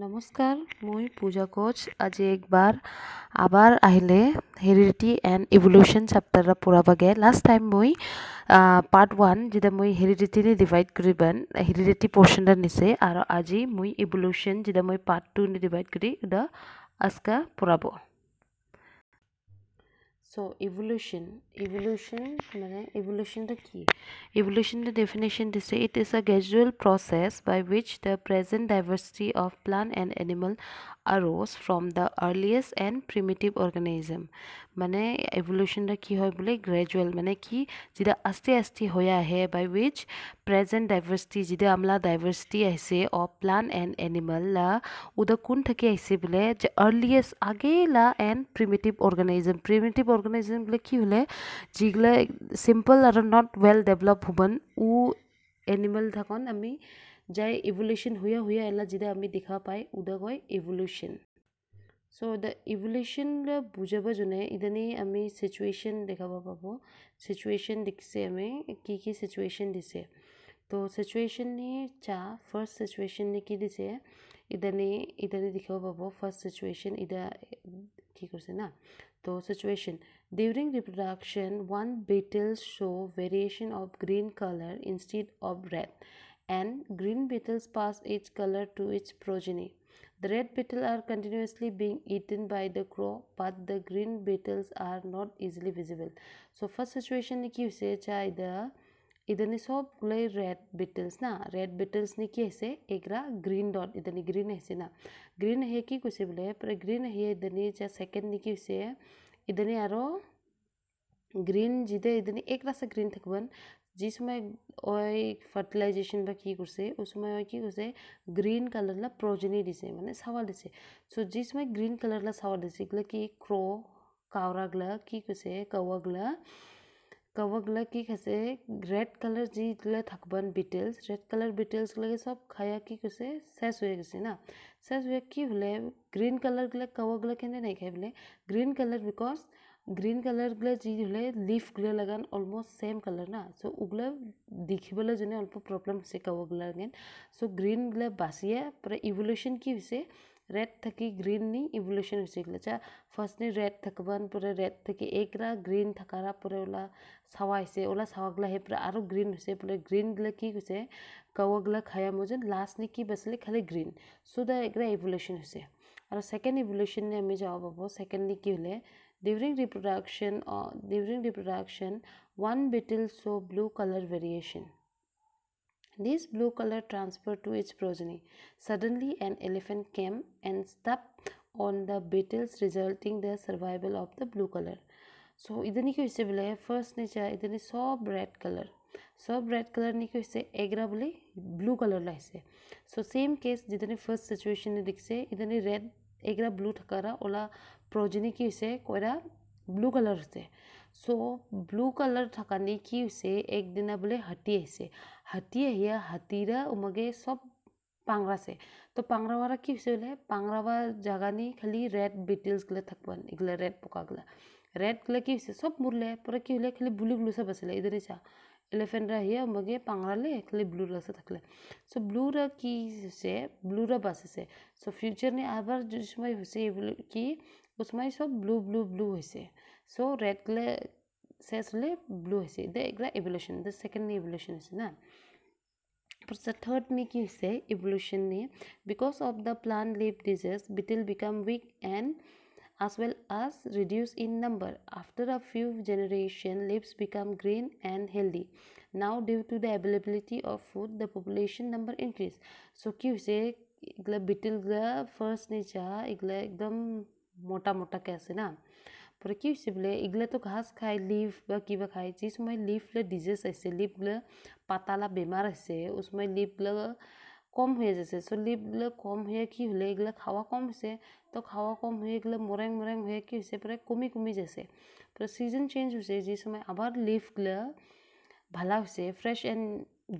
নমস্কাৰ মই পূজা কোচ আজি একবাৰ আবাৰ আহিলে হেৰিটি এণ্ড ইভলিউশ্যন চেপ্টাৰ পঢ়াৰ বাবে লাষ্ট টাইম মই পাৰ্ট ওৱান যেতিয়া মই হেৰিটিনি ডিভাইড কৰি পেন হেৰিটি পৰ্চনটা নিছে আৰু আজি মই ইভলিউশ্যন যেতিয়া মই পাৰ্ট টু ডিভাইড কৰি দ আজকা পঢ়াব सो इवल्यूशन इवल्यूशन मैंने इवल्यूशन की इवल्यूशन डेफिनेशन दिशा it is a gradual process by which the present diversity of plant and animal arose from the earliest and primitive organism মানে এভলিউশ্যনটা কি হয় বোলে গ্ৰেজুৱেল মানে কি যেতিয়া আস্তে আস্তে হৈ আহে বাই উইচ প্ৰেজেণ্ট ডাইভাৰ্চিটি যেতিয়া আমলা ডাইভাৰ্চিটি আহিছে অ' প্লাণ্ট এণ্ড এনিমেল লা উদা কোন থাকি আহিছে বোলে যে আৰ্লিয়েষ্ট আগে লা এণ্ড প্ৰিমেটিভ অৰ্গেনাইজম প্ৰিমেটিভ অৰ্গেনাইজম বোলে কি হ'লে যিগিলা চিম্পল আৰু নট ৱেল ডেভেলপ হুমেন উ এনিমেল থাকোন আমি जहाँ इवोल्यूशन हुआ हुआ ಎಲ್ಲ जिदा আমি দেখা পাই উদা কয় ইভলিউশন সো দ্য ইভলিউশন বুঝাবার জন্য ইদানি আমি সিচুয়েশন দেখাব পাব সিচুয়েশন দেখছে আমি কি কি সিচুয়েশন দিছে তো সিচুয়েশন নিয়ে চা ফার্স্ট সিচুয়েশন নিয়ে কি দিছে ইদানি ইদানি দেখাব পাব ফার্স্ট সিচুয়েশন ইদা কি করছে না तो situation during reproduction one beetles show variation of green color instead of red and green beetles pass each color to its progeny. The red beetle are continuously being eaten by the crow, but the green beetles are not easily visible. So first situation की usage either ಇದನ್ನೇ ಸೊಪ್ ಗುಳೆ red ಬಿಟಲ್ಸ್ನ red ಬಿಟಲ್ಸ್ನಿ ಕಿ ಹೆಸೆ ಎಗ್ರ green dot ಇದನ್ನಿ ಗ್ರೀನ್ ಹೆಸೆನ ಗ್ರೀನ್ ಹೇ ಕಿ ಕುಸಿ ಬಿಳೆ ಪರ ಗ್ರೀನ್ ಹೇ ಇದನ್ನಿ ಚ ಸೆಕೆಂಡ್ ನಿ ಕಿ ಹುಸೆ ಇದನ್ನೇ ಯಾರೋ ग्रीन जिदे इदनी एक रास ग्रीन थकबन जिसमें ಫರ್ಟಿಲೈಸೇಷನ್ ಬಗ್ಗೆ ಕೂರ್ಸೆ ಉಸುಮೆ ಆಕಿ ಕೂರ್ಸೆ ಗ್ರೀನ್ ಕಲರ್ಲ ಪ್ರೊಜನಿ ದಿಸೆ ಮನೆ ಸವಾಲ್ ದಿಸೆ ಸೊ दिसे ಗ್ರೀನ್ ಕಲರ್ಲ ಸವಾಲ್ ದಿಸೆ ಇಗ್ಲ ಕಿ ಕ್ರೋ ಕಾವ್ರಾಗ್ಲ ಕಿ ಕೂರ್ಸೆ ಕವ್ವಾಗ್ಲ गला की खसे रेड कलर जी ले थकबन बीटल्स रेड कलर बीटल्स लगे सब खाया की करसे शेष हुए गसे ना शेष हुए की होले ग्रीन कलर गले गला केने नहीं खाए बोले green colour because green colour गुला जी होले लीफ गुला लगन ऑलमोस्ट सेम कलर ना सो उगला देखिबले जने अल्प प्रॉब्लम से कव गुला लगन सो ग्रीन गुला बासिया पर इवोल्यूशन की विषय रेड थकी ग्रीन नी इवोल्यूशन विषय गुला चा फर्स्ट ने रेड थकबन पर रेड थकी एकरा ग्रीन थकारा पर ओला सवाई से ओला सवागला हे पर आरो ग्रीन से पर ग्रीन गुला की विषय कव गुला खाया मोजन लास्ट ने की बसले खाली ग्रीन सो द एकरा इवोल्यूशन विषय और सेकंड इवोल्यूशन ने हमें जवाब सेकंड ने की होले During reproduction, or during reproduction, one beetle show blue color variation. This blue color transferred to its progeny. Suddenly, an elephant came and stepped on the beetles, resulting the survival of the blue color. सो इधर नहीं कैसे बोले first नहीं चाहे इधर नहीं सब red colour सब रेड कलर नहीं कैसे एगरा बोले ब्लू कलर ला सो सेम केस जितने फर्स्ट सिचुएशन दिखसे इधर रेड एकरा blue thakara ola progeny ki use koira blue color ase so blue color thakani ki use ek dina bole hati ase hati ahia hatira umage sob Pangra से तो पांगरा वाला की से बोले पांगरा वाला जगह नहीं खाली रेड बिटल्स गले थकवन इगले रेड पोका गला रेड गले की से सब मुरले पर की होले खाली बुलु गुलु सब बसले इधर ही सा এলিফেন্টরা হিয়া মগে পাংরালে খালি ব্লু রাসে থাকলে সো ব্লুরা কি হচ্ছে ব্লুরা বাঁচেছে সো ফিউচার নিয়ে আবার যে সময় হয়েছে এগুলো কি ওই সময় সব ব্লু ব্লু ব্লু হয়েছে সো রেডলে শেষ হলে ব্লু হয়েছে দে এগুলা ইভলিউশন দে সেকেন্ড নিয়ে ইভলিউশন হয়েছে না process third में क्यों से evolution ने because of the plant leaf disease beetle become weak and as well as reduce in number. After a few generation leaves become green and healthy. Now, due to the availability of food, the population number increase. So, क्यों से इगला beetle गला first ने जा इगला एकदम मोटा मोटा कैसे ना पर कि से बोले इगला तो घास खाए लीफ बा किबा खाए समय लीफ ले डिजीज ऐसे लीफ ला पाताला बीमार उस समय लीफ ले কম হয়ে যায়ছে সলিবলে কম হয়ে কি হলে এগুলা খাওয়া কমসে তো খাওয়া কম হয়ে গলে মরে মরে মরে কি হিসেপরে কমি কমি যায়ছে পর সিজন চেঞ্জ হসে যে সময় আবার লিফ গলে ভালো হসে ফ্রেশ এন্ড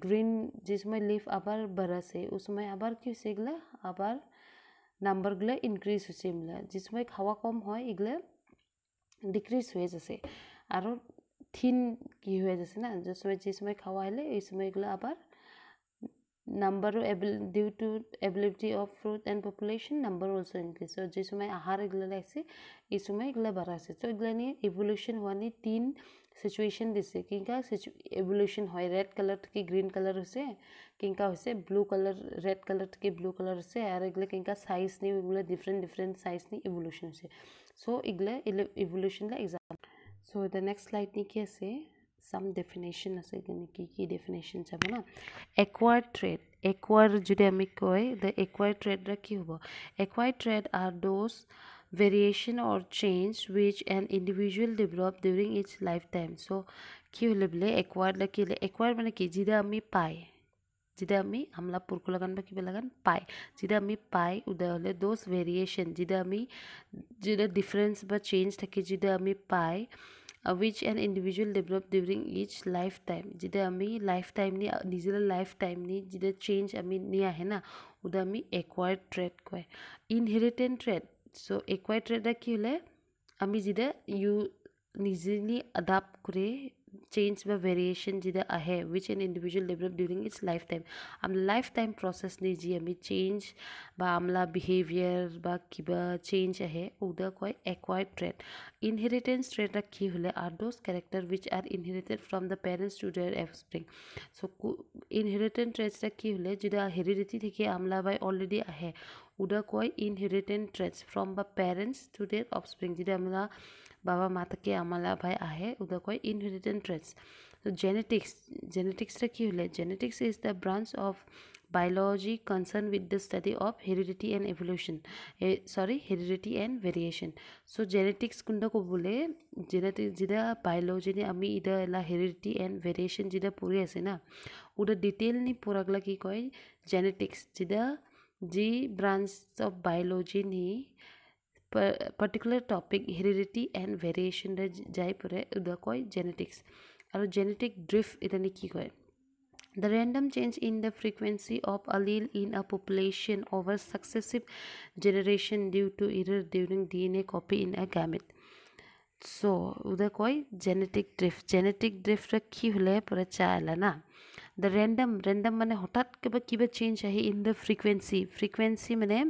গ্রিন যে সময় লিফ আবার ভর আসে ও সময় আবার কি সেগলে আবার নাম্বার গলে ইনক্রিজ হসে মলা যে সময় খাওয়া কম হয় এগুলে ডিক্রিস হয় যায়ছে আর থিন কি হয়ে যায়ছে না যে সময় যে সময় খাওয়া হলে ওই সময় এগুলা আবার number due to ability of fruit and population number also increase so जिस समय आहार एग्लैल आई इस समय एग्लैल बढ़ा से सो एग्लैन इवोल्यूशन हुआ नहीं तीन सिचुएशन दिखे किंका एवल्यूशन हुआ रेड कलर के ग्रीन कलर से किंका ब्लू कलर रेड कलर के ब्लू कलर से और एग्लैल किंका साइज नहीं डिफरेंट डिफरेंट साइज नहीं इवोल्यूशन से सो एग्लैल इवोल्यूशन का exam so the next light नहीं किया से सम डेफिनेशन आस डेफिनेशन चाह ना एक्वार ट्रेड एक्वार जो क्यों द एक्वार ट्रेड कि हम acquired trait are those variation और change which an individual develop during its lifetime so कि बोले एक्वार एक्वार मैं कि जिदा आम पाए जिदा आम हमला पुरको लगान क्या लगान पाए जिदा आम पाए उदाहरण दोज वेरिएशन जिदा आम जिदा डिफरेंस चेन्ज थके जिदा आम पाए which an individual develop during each lifetime jide ami lifetime ni nijer lifetime ni jide change ami ni ahe na uda ami acquired trait koy inherited trait so acquired trait da ki hole ami jide you nijer ni adapt kore change व variation जिधर है which an individual develop during its lifetime हम lifetime process नहीं जी हमें change बामला behaviour बा किबा change है कोई एक्वायर्ड ट्रेड इनहेरिटेंस ट्रेड रख की are those character which are inherited from the parents to their offspring so inheritance trait रख की हुए हेरिडिटी थे कि हमला भाई ऑलरेडी है उधर कोई inheritance traits from the parents to their offspring जिधर বাবা মাতকে আমালা ভাই আহে উদকৈ ইনহেৰিটেন ট্ৰেডছ জেনেটিক্স জেনেটিক্সৰে কি হ'লে genetics is the branch of biology concern with the study of heredity and evolution চৰি heredity and variation so' genetics কোনটো ক'বলৈ জেনেটিক্স যেতিয়া বায়'লজিনী আমি ইদা এলা হেৰিডিটি এণ্ড ভেৰিয়েশ্যন যেতিয়া পঢ়ি আছে না উদা ডিটেইল নি পঢ়াগলা কি কয় জেনেটিক্স যেতিয়া যি ব্ৰাঞ্চ অফ বায়'লজি নি particular topic heredity and variation जाए जाय परे जेनेटिक्स और जेनेटिक ड्रिफ्ट इतने कि कह the random change in the frequency of allele in a population over successive generation due to error during a copy in a gamete सो उदा कोइ genetic drift genetic drift रखी हुले परे चाहला ना द रेंडम रेंडम मैंने हठात क्या क्या चेंज आए इन द फ्रिक्वेन्सी फ्रिक्वेन्सी मैंने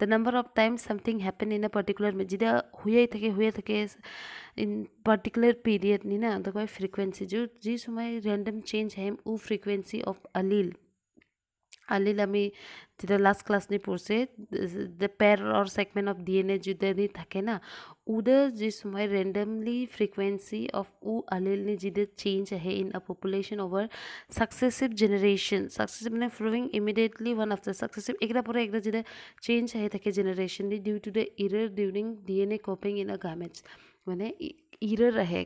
the number of time something happen in a particular में जिदा हुए थके हुए थके इन पार्टिकुलर पीरियड नहीं ना तो क्या फ्रिक्वेंसी जो जिस समय रेंडम चेंज है वो फ्रिक्वेंसी ऑफ अलील আলিল আমি যেতিয়া লাষ্ট ক্লাছ নি পঢ়িছে pair or segment of D N A যিদৰে নি থাকে না উদে যি সময় ৰেণ্ডমলি ফ্ৰিকুৱেঞ্চি অফ উ আলিল নি যিদৰে চেঞ্জ আহে in a population over successive generation successive মানে ফ্ৰুইং immediately one of the successive এইকেইটা পৰা এইকেইটা যেতিয়া চেঞ্জ আহে থাকে জেনেৰেশ্যন ডি due to the error during D N A copying in a গাৰ্মেণ্টছ মানে ইৰৰ আহে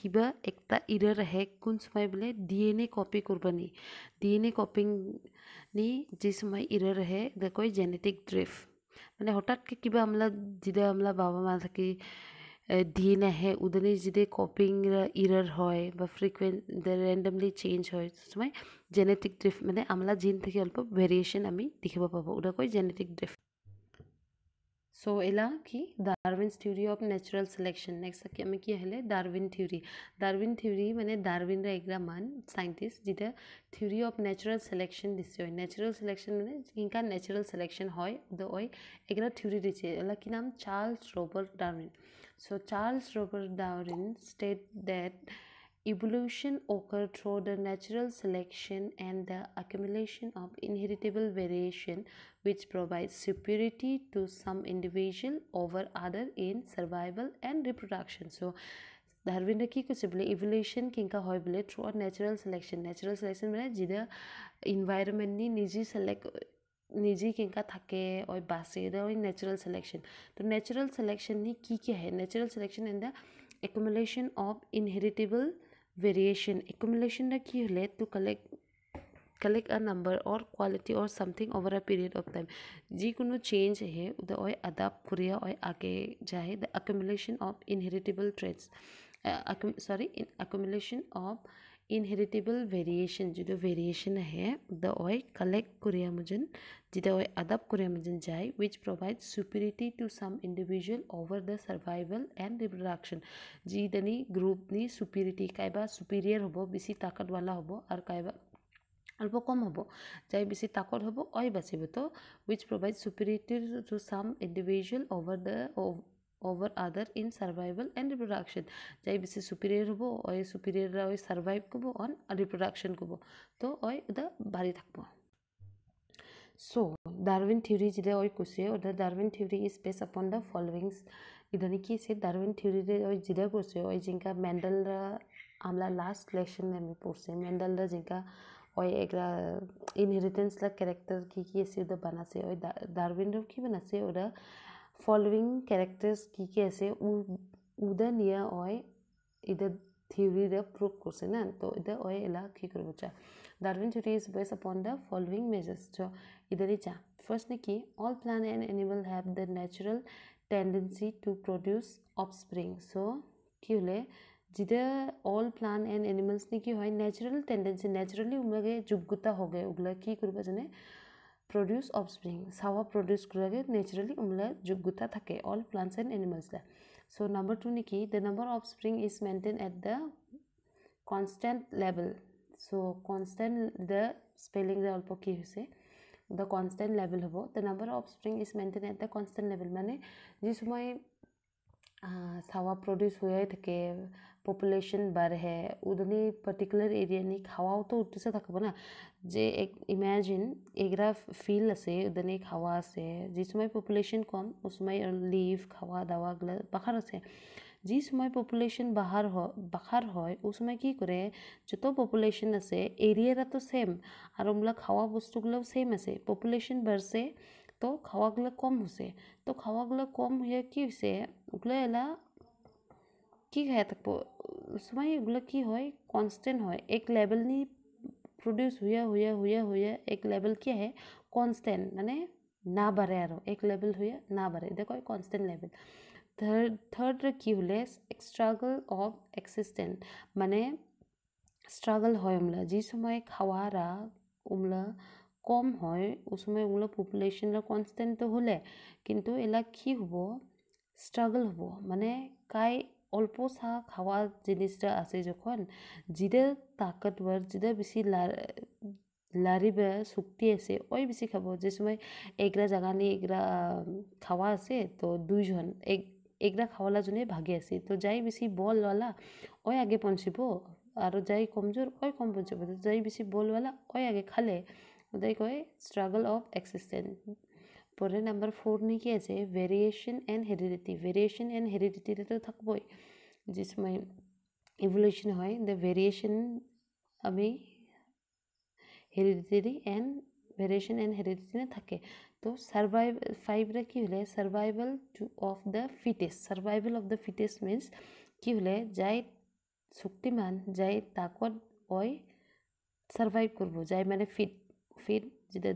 কিবা এটা ইৰাৰ আহে কোন সময় বোলে ডি এন এ কপি কৰিব ডি এন এ কপিং নি যি সময় ইৰাৰ আহে দেখুৱাই জেনেটিক ড্ৰেফ মানে হঠাৎকৈ কিবা আমলা যিদৰে আমলা বাবা মা থাকি ডি এন আহে উদনি যদি কপিং ইৰাৰ হয় বা ফ্ৰিকুৱেণ্ট ৰেণ্ডামলি চেঞ্জ হয় সময় জেনেটিক ড্ৰিফ মানে আমলা জিন থাকি অলপ ভেৰিয়েশ্যন আমি দেখিব পাব উদাকৈ জেনেটিক ড্ৰেফ सो सोएला कि Darwin theory of natural selection next आम कि Darwin Darwin theory Darwin theory मानने डार्विन एक मान सैंटिस्ट जीटा थ्योरी ऑफ नेचुरल सिलेक्शन दिशा नेचुरल सिलेक्शन मैंने जिनका नेचुरल सिलेक्शन है एक दिशे दीचे कि नाम Charles Robert Darwin so Charles Robert Darwin state that Evolution occurred through the natural selection and the accumulation of inheritable variation which provides superiority to some individual over other in survival and reproduction. So ने कुछ बोले evolution ಧಾರ್ವಿಂಡಕ್ಕಿ ಕುಸಿಬ್ಲೆ evolution ಕಿಂಕ ಹೊಯ್ಬಲೆ natural selection natural selection natural selection মানে যেটা এনভায়রনমেন্টনি নিজে সিলেক্ট নিজে थके और बासे বাসে ওই नेचुरल सिलेक्शन तो नेचुरल सिलेक्शन नहीं की क्या है natural selection in the accumulation of inheritable variation accumulation that you relate to collect collect a number or quality or something over a period of time जी कोनो change है उधर और अदाप्ट करिया और आगे जाए the accumulation of inheritable traits uh, sorry in accumulation of inheritable variation जो वेरिएशन है द ओय कलेक्ट कोरिया मुजन जिदा ओय अदप कोरिया मुजन जाए which provide superiority to some individual over the survival and reproduction जी दनी ग्रुप नी सुपीरिटी कायबा सुपीरियर होबो बिसी ताकत वाला होबो और कायबा अल्प कम हम जै বেছি তাকত हम অই বাচিব तो উইচ प्रोवाइड চুপিৰিটিৰ to some individual over the over other in survival and reproduction चाहे बेसि सुपिरियर हम अय सुपिरियर ओ सार्वइव कब अन रिप्रोडक्शन कब तो अय भारी थकब सो डार्विन थ्योरी जिदे अय कैसे Darwin theory is base upon the followings इधर कि डार्विन थ्योरी रे जिदे कैसे अय जिनका मेन्डल हमला लास्ट लेसन में पढ़से मेन्डल जिनका अय एक इनहेरिटेंस ला कैरेक्टर की कि बना से अय डार्विन की बना से और फॉलोइंग कैरेक्टर्स की कैसे उदन या ऑय इधर थ्योरी द प्रूफ कर से ना तो इधर ऑय इला की कर बचा Darwin theory is based upon the following measures जो इधर ही चाह फर्स्ट ने कि all plan and animal have the natural tendency to produce offspring so क्यों ले जिधर ऑल प्लान एंड एनिमल्स ने कि है नेचुरल टेंडेंसी नेचुरली उम्र के जुगता हो गए उगला की कर बचने প্ৰডিউচ অফ স্প্ৰিং ছাৱা প্ৰডিউচ কৰিলে নেচাৰেলি ওলাই যোগ্যতা থাকে অল প্লাণ্টছ এণ্ড এনিমেলছলে চ' নাম্বাৰ টু নেকি the number offspring is maintain at the constant level so' constant the spelling অলপ কি হৈছে দ্য কনষ্টেণ্ট লেভেল হ'ব the number offspring is maintain at the constant level মানে যি সময় ছাৱা produce হৈয়ে থাকে પોપ્યુલેશન બહાર હે ઉદની પર્ટિક્યુલર એરિયાની ખાવા તો ઉઠી सा থাকবে না যে এক ইমাজিন এগরা ফিল আছে উদনে খাওয়া আছে যে সময় পপুলেশন কম ও সময় লিভ খাওয়া দাওয়া গুলো বাখার আছে যে সময় পপুলেশন বাহার বাখার হয় ও সময় কী করে যত পপুলেশন আছে এরিয়ারা তো সেম আর ওগুলো খাওয়া বস্তুগুলোও সেম আছে পপুলেশন বাড়ছে তো খাওয়াগুলো কম হয়েছে তো খাওয়াগুলো কম হয়ে কী হয়েছে ওগুলো এলা কি খাই থাকিব চুমাই এইগুলো কি হয় কনষ্টেণ্ট হয় এক লেভেল নি প্ৰডিউচ হৈয়ে হৈয়ে হৈয়ে হৈয়ে এক লেভেল কি আহে কনষ্টেণ্ট মানে না বাঢ়ে আৰু এক লেভেল হৈয়ে না বাঢ়ে এতিয়া কয় কনষ্টেণ্ট লেভেল থাৰ্ড থাৰ্ডৰে কি হ'লে ষ্ট্ৰাগল অফ এক্সিষ্টেণ্ট মানে ষ্ট্ৰাগল হয় ওমলা যি সময় খোৱা ৰা ওমলা কম হয় ওচৰ ওমলা পপুলেশ্যনৰ কনষ্টেণ্টটো হ'লে কিন্তু এইবিলাক কি হ'ব ষ্ট্ৰাগল হ'ব মানে কাই অল্প চা খাওয়া জিনিসটা আছে যখন যেটা তাকতবার যেটা বেশি লারিবে শক্তি আছে ওই বেশি খাবো যে সময় এগরা জাগা নিয়ে এগরা খাওয়া আছে তো দুইজন এক এগরা খাওয়ালা জনে ভাগে আছে তো যাই বেশি বলওয়ালা ওই আগে পৌঁছিব আর যাই কমজোর ওই কম পৌঁছাব যাই বেশি বলওয়ালা ওই আগে খালে ওটাই কয় স্ট্রাগল অফ এক্সিস্টেন্স पुढे नंबर फोरनी किया છે variation and heredity variation and heredity તો થકબોય जिसमें इवोल्यूशन હોય ધ વેરિએશન अभी hereditary and variation and hereditary থাকে তো সার্ভাইভ ফাইভরা কী হলে survival to of the fittest survival of the fittest means কী হলে যাই শক্তিমান যাই তাকত ওই সার্ভাইভ করবো যাই মানে ফিট ফিট যেটা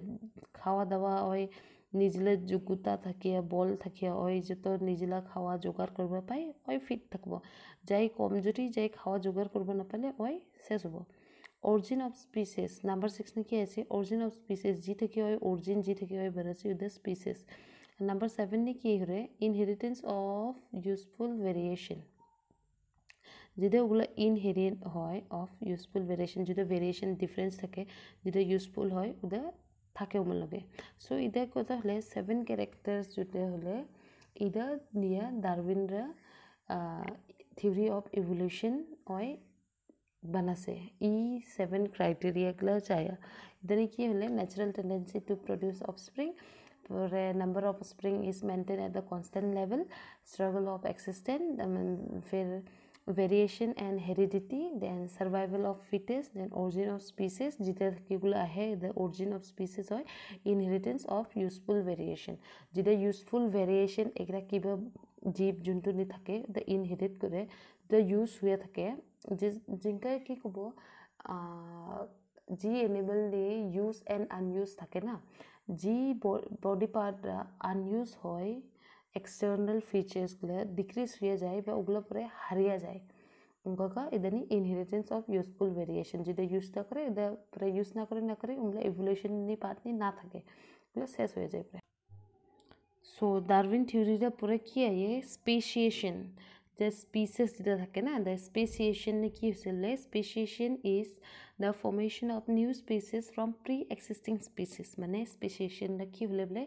খাওয়া দাওয়া ওই নিজলে যোগ্যতা থাকিয়া বল থাকিয়া অয় যত নিজলা খাওয়া জোগাড় করব পাই ওই ফিট থাকব যাই কমজোরি যাই খাওয়া জোগাড় করব না পালে ওই শেষ হব origin of species number six নাকি আছে অরিজিন অফ স্পিসেস যি থেকে হয় অরিজিন জি থেকে হয় বেরোচ্ছে উদ্য স্পিসেস নাম্বার সেভেন নে কি হরে ইনহেরিটেন্স অফ ইউজফুল ভেরিয়েশন যদি ওগুলো ইনহেরিয়েন্ট হয় অফ ইউজফুল ভেরিয়েশন যদি ভেরিয়েশন ডিফারেন্স থাকে যদি ইউজফুল হয় ওদের থাকে ওমলোকে চ' এতিয়া কথা হ'লে ছেভেন কেৰেক্টাৰ্ছ যোনটো হ'লে ইদা দিয়া ডাৰ্বিনৰা থিওৰি অফ ইভলিউশ্যন হয় बनासे ई सेवन क्राइटेरिया के लिए चाहिए इधर की हमें natural tendency to produce offspring for a number of spring is maintained at the constant level struggle of existence um, फिर variation and heredity then survival of fittest then origin of species যেতিয়া কিবলৈ আহে origin of species হয় inheritance of useful variation যেতিয়া useful variation এইকেইটা কিবা জীৱ যোনটো নি থাকে দ্য ইনহেৰিট কৰে দ্য ইউজ হৈয়ে থাকে যেনেকৈ কি ক'ব যি animal the use and unuse থাকে না যি বডি পাৰ্ট আনইউজ হয় एक्सटर्नल फीचर्सगुलो डिक्रीज हुया जाए बा उगलोपरे हारिया जाए उनका इदानी इनहेरिटेंस ऑफ यूजफुल वेरिएशन जिधर यूज ना करे इधर पूरा यूज ना करे ना करे उनका इवोल्यूशन नहीं पात नहीं ना थके मतलब सेस हो जाए पूरा सो डार्विन थ्योरी का पूरा किया ये स्पेशिएशन the species দিতে থাকে না the speciation কি হৈছিলে speciation is the formation of new species from pre-existing species মানে speciation কি হ'লে বোলে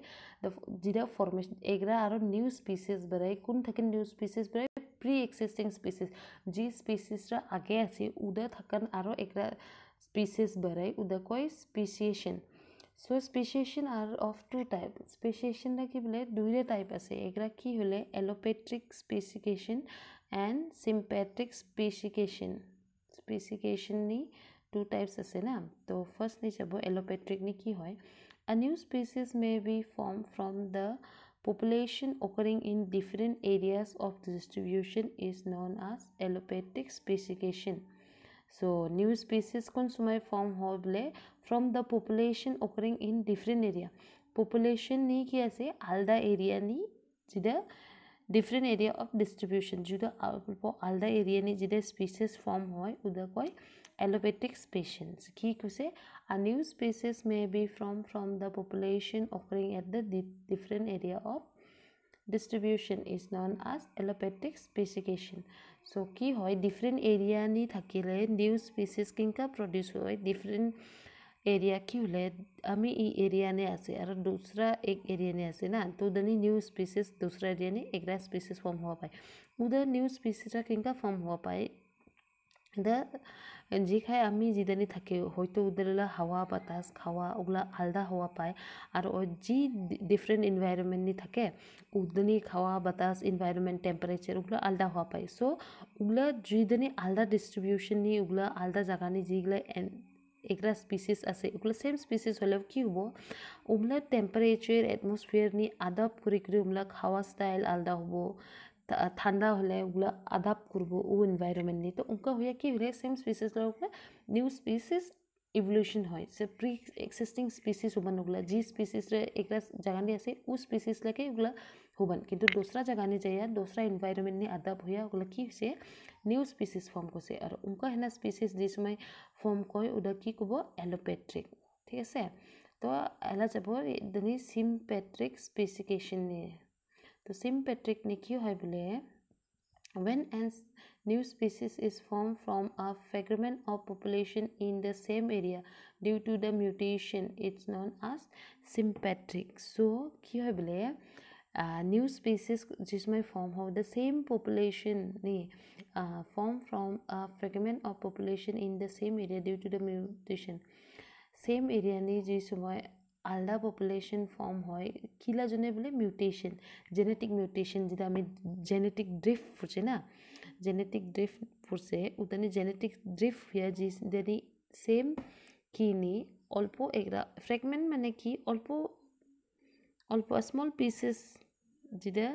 যেতিয়া ফৰ্মেশ্যন এগৰা আৰু নিউ স্পিচিছ বেৰাই কোন থাকে নিউ স্পিচিছ বেৰাই প্ৰি এক্সিষ্টিং স্পিচিছ যি স্পিচিছৰ আগে আছে উদা থাকন আৰু এগৰা স্পিচিছ বেৰাই উদা কয় স্পিচিয়েশ্যন চ' স্পেচিয়েশ্যন আৰ অফ টু টাইপ স্পেচিয়েশ্যনটা কি বোলে দুইৰে টাইপ আছে এগৰাকী হ'লে allopatric specification and sympatric specification স্পেচিকেশ্যননি টু টাইপছ আছে না তো ফাৰ্ষ্ট নি চাব এল'পেট্ৰিক নি কি হয় a new species may be form from the population occurring in different areas of distribution is known as allopatric স্পেচিকেশ্যন so new species consumer form होबले from the population occurring in different area population नहीं किया से आलदा area नहीं जिधर different area of distribution जिधर आपको आलदा area नहीं जिधर species form होए उधर कोई allopathic species की कुसे a new species may be from from the population occurring at the different area of distribution is known as allopathic speciation চ' কি হয় ডিফাৰেণ্ট এৰিয়া নি থাকিলে নিউ স্পিচিছ কিংকা প্ৰডিউচ হয় ডিফাৰেণ্ট এৰিয়া কি হ'লে আমি ই এৰিয়ানে আছে আৰু দোচৰা এক এৰিয়ানে আছে না তো দানি নিউ স্পিচিছ দোচৰা এৰিয়ানে এগৰা স্পিচিছ ফৰ্ম হ'ব পাৰে উদাহৰণ নিউ স্পিচিছৰ কিংকা ফৰ্ম হ'ব পাৰে দা যি খাই আমি যিদানি থাকে হয়তো ওদালে হাৱা বাতাস খাৱা ওগলা আলদা হাৱা পায় আৰু যি ডিফাৰেণ্ট নি থাকে উদানি খাৱা বাতাস এনভাইৰমেণ্ট টেম্পাৰেচাৰ ওগলা আলদা হোৱা পায় চ' ওগলা যিদানি আলদা ডিষ্ট্ৰিবিউশ্যননি ওগলা আলদা জাগানি যিগিলা এন এগলা স্পিচিছ আছে ওগলা চেম স্পিচিছ হ'লেও কি হ'ব ওগলা টেম্পাৰেচাৰ এটমছফিয়াৰনি আদব কৰি কৰি ওগলা খাৱা ষ্টাইল আলদা হ'ব ठंडा হলে ওগুলো আদাপ করবো ও नहीं तो उनका हुआ कि কি হলে সেম স্পিসিস নিউ इवल्यूशन है से प्री एक्सिस्टिंग स्पीसीज होबन उगला जी स्पीसीज एक जगह नहीं आसे उ स्पीसीज लगे उगला होबन किंतु दूसरा नहीं जाए दूसरा इन्वायरमेंट नहीं अदाप हुआ उगला कि से न्यू स्पीसीज फॉर्म को से और उनका है ना स्पीसीज जिस समय फॉर्म को उदा की कब एलोपेट्रिक ठीक है तो एला जब दिनी सिम्पैट्रिक स्पेसिफिकेशन नहीं The sympatric Nicuhibulae when a new species is formed from a fragment of population in the same area due to the mutation it's known as sympatric so Cuhibulae uh, new species जिसमें form हो the same population ने form from a fragment of population in the same area due to the mutation same area ने जिसमें আলাদা population form হয় কিলাজনে বোলে mutation genetic mutation যেটা আমি জেনেটিক ড্ৰিফ ফুৰছে না জেনেটিক ড্ৰিফ ফুৰছে উতানি জেনেটিক ড্ৰিফ হুয়া যি যদি সেম কিনি অল্প একটা ফ্রেগমেন্ট মানে কি অল্প অল্প স্মল পিসেস যেটা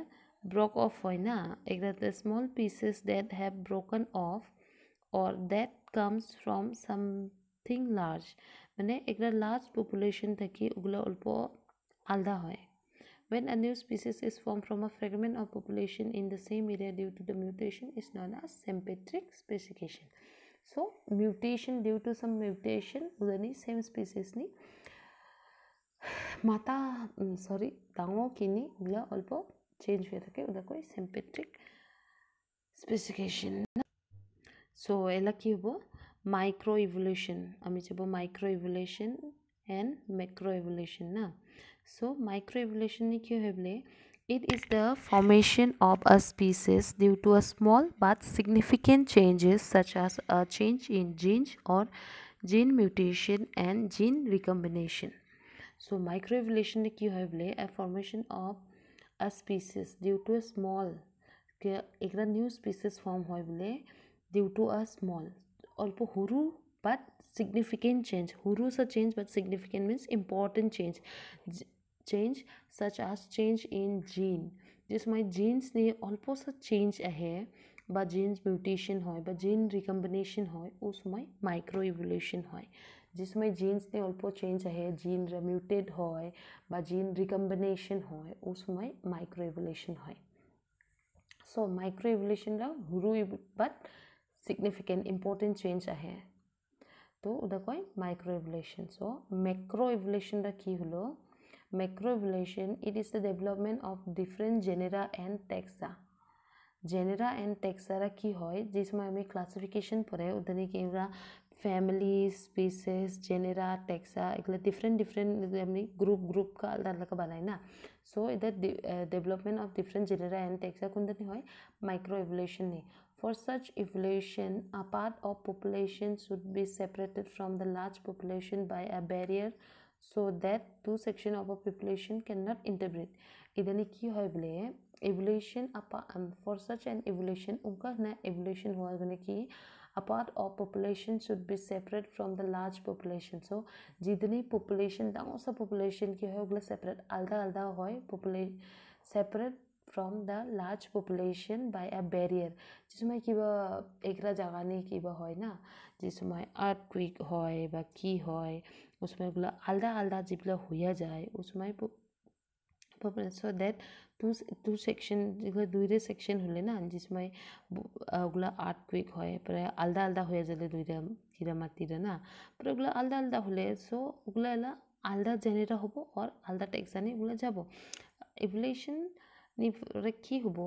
ব্রক অফ হয় না একটা small pieces that have broken off or that comes from something large মানে এগুলো লার্জ পপুলেশন থেকে ওগুলো অল্প আলাদা হয় When a new species is formed from a fragment of population in the same area due to the mutation is known as sympatric speciation. So, mutation due to some mutation, उधर same species नहीं মাতা sorry ডাঙৰ কিনি ওগুলা অল্প change হয়ে থাকে ওদেরকে সেম্পেট্রিক স্পেসিফিকেশন সো এলা কি হব microevolution আমি যাব microevolution and macroevolution na. so microevolution এ কি it is the formation of a species due to a small but significant changes such as a change in genes or gene mutation and gene recombination so microevolution এ কি a formation of a species due to a small a new species form হয় due to a small. ಅಲ್ಪ ಹುರು but significant change huru's a change but significant means important change G change such as change in gene जिसमें genes ने अल्पो सा change है बा genes mutation हो बा gene recombination हो उसमें micro evolution हो जिसमें genes ने अल्पो change है gene mutate हो बा gene recombination हो उसमें micro evolution हो so micro evolution ला हुरु but ছিগনিফিকেণ্ট ইম্পৰ্টেণ্ট চেঞ্জ আহে তো ওদা কয় মাইক্ৰ' ইভলিউশ্যন চ' মেক্ৰ' ইভলিউশ্যন এটা কি হ'লেও macro' evolution it is the development of different genera and taxa genera and টেক্সাৰা কি হয় যি সময় আমি ক্লাছিফিকেশ্যন পৰে ওদানে কি फॅमिली स्पीसेस जेनेरा डिफरेंट इतले ग्रुप ग्रुप आमी अलग ग्रूप बनाए ना सो इधर development of different genera and taxa ताणी हय माइक्रो इवोल्यूशन न्ही for such evolution a part of population should be separated from the large population by a barrier so that two section of a population can not interbreed इदानी की बोले बिलें अपा for such an evolution उनका ना इवल्युशन हुआ की a part of population should be separate from the large population so jitni population डांगर सा population की है ओगला separate आलदा आलदा होय population separate from the large population by a barrier जिसमें कि वह एक जगाने की वह है ना जिसमें आर्टक्विक है বা কি হয় उसमें ওগুলো আলাদা আলাদা যেগুলো হইয়া যায় उसमें purple so that two two section दुईरे सेक्शन हुए ना जिसमें ओगला आर्ट क्विक है पूरा आलदा आलदा हो जाए दुईरा तीरा मार्टी ना पूरा ओगला आलदा आलदा हुए सो ओगला आलदा जेनेरा हम और आलदा टेक्सानी ओगला जा एवलेशन की हम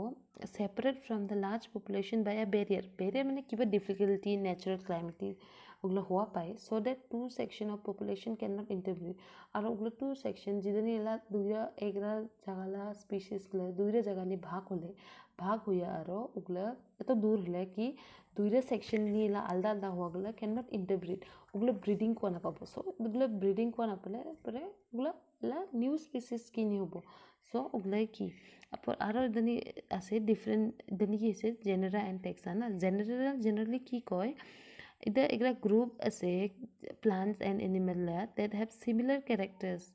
separate from the large population by a barrier barrier मैंने क्या डिफिकल्टी नेचुरल क्लैमेटी ওগুলো হওয়া পায় so that two section of population can not interview আর ওগুলো টু সেকশন যেদিন এলা দুইরা এগুলা জাগালা স্পিসিসগুলো দুইরা জায়গা নিয়ে ভাগ হলে ভাগ হইয়া আরও ওগুলো এত দূর হলে কি দুইরা সেকশন নিয়ে এলা আলাদা আলাদা হওয়া গুলো ক্যান নট ইন্টারভিউ ওগুলো ব্রিডিং কোয়া না পাবো সো ওগুলো ব্রিডিং কোয়া না পেলে পরে ওগুলো এলা নিউ স্পিসিস কিনি হব সো ওগুলাই কি আপর আরও ইদানি আছে ডিফারেন্ট ইদানি কি আছে জেনেরা অ্যান্ড টেক্সা না জেনেরা জেনারেলি কি কয় इधर एक ग्रुप असे plants and animal that have similar characters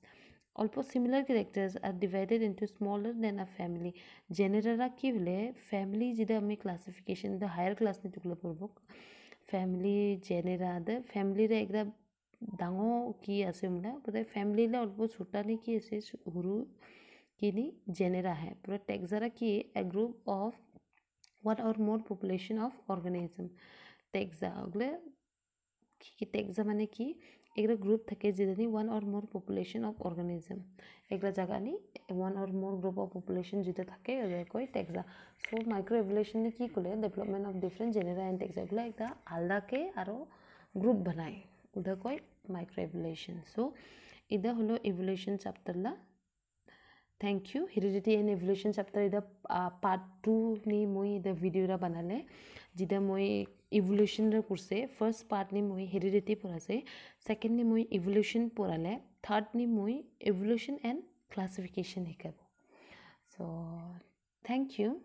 अल्पो similar characters are divided into smaller than a family general कि हमें फैमिली जिधर हमें क्लासिफिकेशन द हायर क्लास ने टुकड़ा पूर्वक फैमिली जेनरल द फैमिली रे एक डांग की ऐसे मुला बोलते फैमिली ले अल्पो छोटा नहीं की ऐसे हुरु की नहीं जेनरल है पूरा टेक्सरा की ए group of one or more population of organism taxa হ'লে কি টেক্সা মানে কি এইগিলা গ্ৰুপ থাকে যিজনী one or more population of organism এইগিলা জেগা নি one or more group of population যেতিয়া থাকে কয় টেক্সা চ' মাইক্ৰ' এভুলেশ্যনে কি ক'লে development of different genera and taxa এইবিলাক এটা আলাদাকৈ আৰু গ্ৰুপ বনায় ওদা কয় মাইক্ৰ' এভুলেশ্যন চ' এতিয়া হ'লেও এভুলেশ্যন চাপ্টাৰলা thank you heredity and evolution chapter এতিয়া পাৰ্ট টু নি মই এতিয়া ভিডিঅ' এটা বনালে যেতিয়া মই ইভলিউশ্যনৰ কৰিছে ফাৰ্ষ্ট পাৰ্টনি মই হেৰিডিটি পঢ়াইছে ছেকেণ্ডনি মই ইভলিউশ্যন পঢ়ালে থাৰ্ডনি মই ইভলিউশ্যন এণ্ড ক্লাছিফিকেশ্যন শিকাব চ' থেংক ইউ